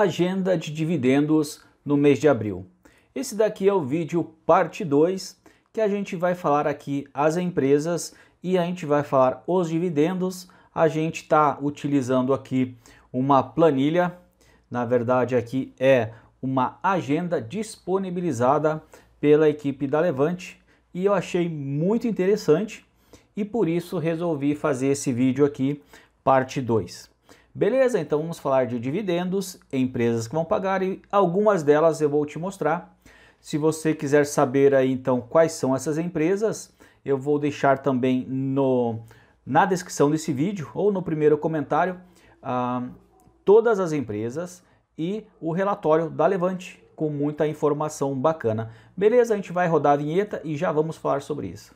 agenda de dividendos no mês de abril. Esse daqui é o vídeo parte 2, que a gente vai falar aqui as empresas e a gente vai falar os dividendos. A gente está utilizando aqui uma planilha, na verdade aqui é uma agenda disponibilizada pela equipe da Levante e eu achei muito interessante e por isso resolvi fazer esse vídeo aqui, parte 2. Beleza, então vamos falar de dividendos, empresas que vão pagar e algumas delas eu vou te mostrar. Se você quiser saber aí então quais são essas empresas, eu vou deixar também no, na descrição desse vídeo ou no primeiro comentário ah, todas as empresas e o relatório da Levante com muita informação bacana. Beleza, a gente vai rodar a vinheta e já vamos falar sobre isso.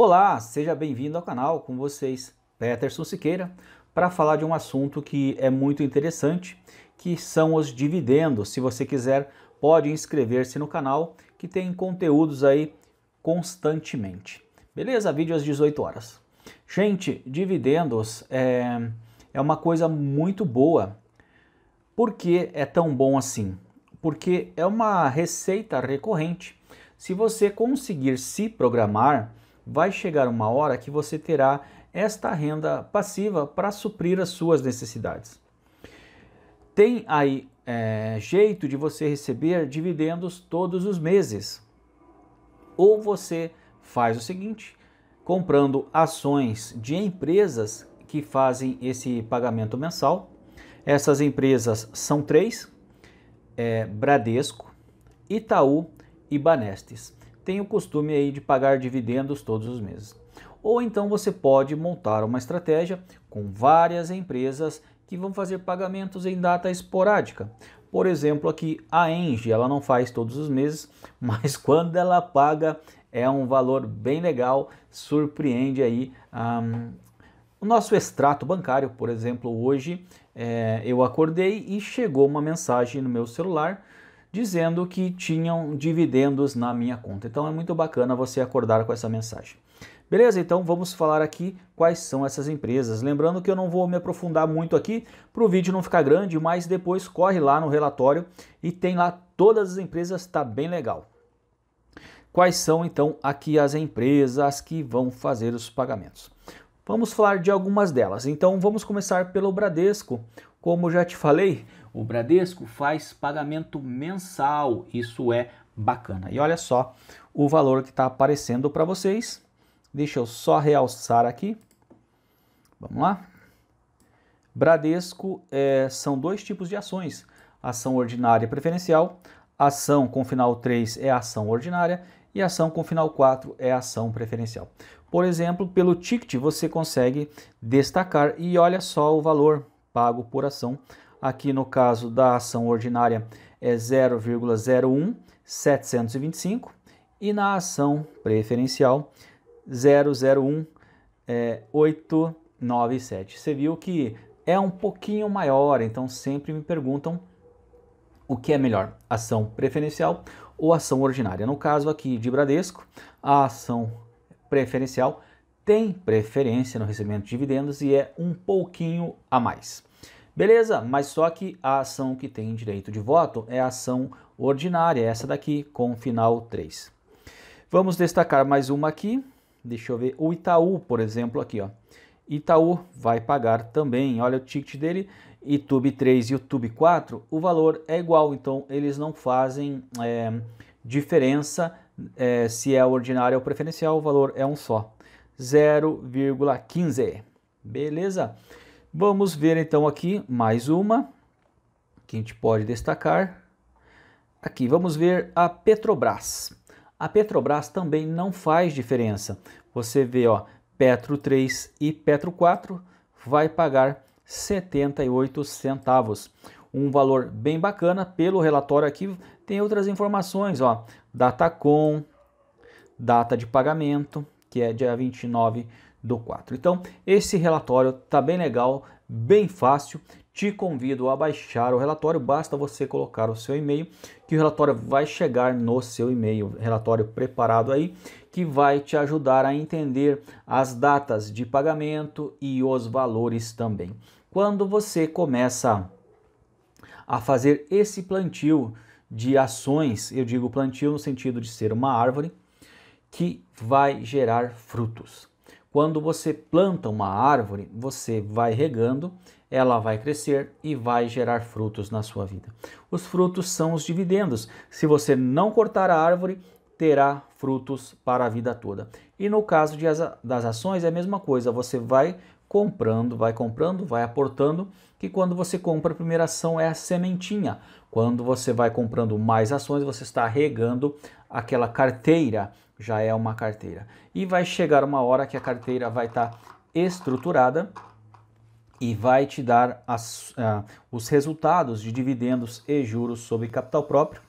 Olá, seja bem-vindo ao canal com vocês, Peterson Siqueira, para falar de um assunto que é muito interessante, que são os dividendos. Se você quiser, pode inscrever-se no canal que tem conteúdos aí constantemente. Beleza? Vídeo às 18 horas. Gente, dividendos é, é uma coisa muito boa. Por que é tão bom assim? Porque é uma receita recorrente. Se você conseguir se programar, vai chegar uma hora que você terá esta renda passiva para suprir as suas necessidades. Tem aí é, jeito de você receber dividendos todos os meses. Ou você faz o seguinte, comprando ações de empresas que fazem esse pagamento mensal. Essas empresas são três, é, Bradesco, Itaú e Banestes tem o costume aí de pagar dividendos todos os meses. Ou então você pode montar uma estratégia com várias empresas que vão fazer pagamentos em data esporádica. Por exemplo, aqui a Engie, ela não faz todos os meses, mas quando ela paga é um valor bem legal, surpreende aí um, o nosso extrato bancário, por exemplo, hoje é, eu acordei e chegou uma mensagem no meu celular dizendo que tinham dividendos na minha conta. Então é muito bacana você acordar com essa mensagem. Beleza? Então vamos falar aqui quais são essas empresas. Lembrando que eu não vou me aprofundar muito aqui para o vídeo não ficar grande, mas depois corre lá no relatório e tem lá todas as empresas, tá bem legal. Quais são então aqui as empresas que vão fazer os pagamentos? Vamos falar de algumas delas. Então vamos começar pelo Bradesco. Como já te falei, o Bradesco faz pagamento mensal. Isso é bacana. E olha só o valor que está aparecendo para vocês. Deixa eu só realçar aqui. Vamos lá. Bradesco é, são dois tipos de ações: ação ordinária e preferencial. Ação com final 3 é ação ordinária e ação com final 4 é ação preferencial. Por exemplo, pelo ticket você consegue destacar e olha só o valor pago por ação. Aqui no caso da ação ordinária é 0,01725 e na ação preferencial 001897. É, você viu que é um pouquinho maior, então sempre me perguntam o que é melhor, ação preferencial ou ação ordinária. No caso aqui de Bradesco, a ação preferencial tem preferência no recebimento de dividendos e é um pouquinho a mais. Beleza, mas só que a ação que tem direito de voto é a ação ordinária, essa daqui com final 3. Vamos destacar mais uma aqui. Deixa eu ver o Itaú, por exemplo, aqui, ó. Itaú vai pagar também. Olha o ticket dele, YouTube 3 e YouTube 4, o valor é igual, então eles não fazem é, diferença é, se é ordinário ou preferencial, o valor é um só, 0,15. Beleza? Vamos ver então aqui mais uma que a gente pode destacar. Aqui, vamos ver a Petrobras. A Petrobras também não faz diferença. Você vê, ó, Petro 3 e Petro 4 vai pagar 78 centavos. Um valor bem bacana pelo relatório aqui. Tem outras informações, ó, data com, data de pagamento, que é dia 29 do 4. Então, esse relatório tá bem legal, bem fácil, te convido a baixar o relatório. Basta você colocar o seu e-mail, que o relatório vai chegar no seu e-mail. Relatório preparado aí, que vai te ajudar a entender as datas de pagamento e os valores também. Quando você começa a fazer esse plantio de ações, eu digo plantio no sentido de ser uma árvore, que vai gerar frutos. Quando você planta uma árvore, você vai regando ela vai crescer e vai gerar frutos na sua vida. Os frutos são os dividendos. Se você não cortar a árvore, terá frutos para a vida toda. E no caso de, das ações é a mesma coisa, você vai comprando, vai comprando, vai aportando, que quando você compra a primeira ação é a sementinha. Quando você vai comprando mais ações, você está regando aquela carteira, já é uma carteira. E vai chegar uma hora que a carteira vai estar tá estruturada e vai te dar as, uh, os resultados de dividendos e juros sobre capital próprio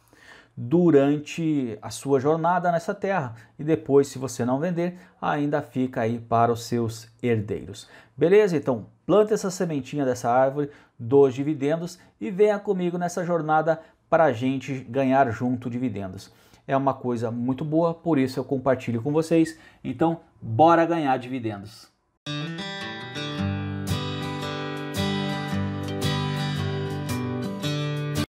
durante a sua jornada nessa terra e depois, se você não vender, ainda fica aí para os seus herdeiros. Beleza? Então, planta essa sementinha dessa árvore dos dividendos e venha comigo nessa jornada para a gente ganhar junto dividendos. É uma coisa muito boa, por isso eu compartilho com vocês. Então, bora ganhar dividendos.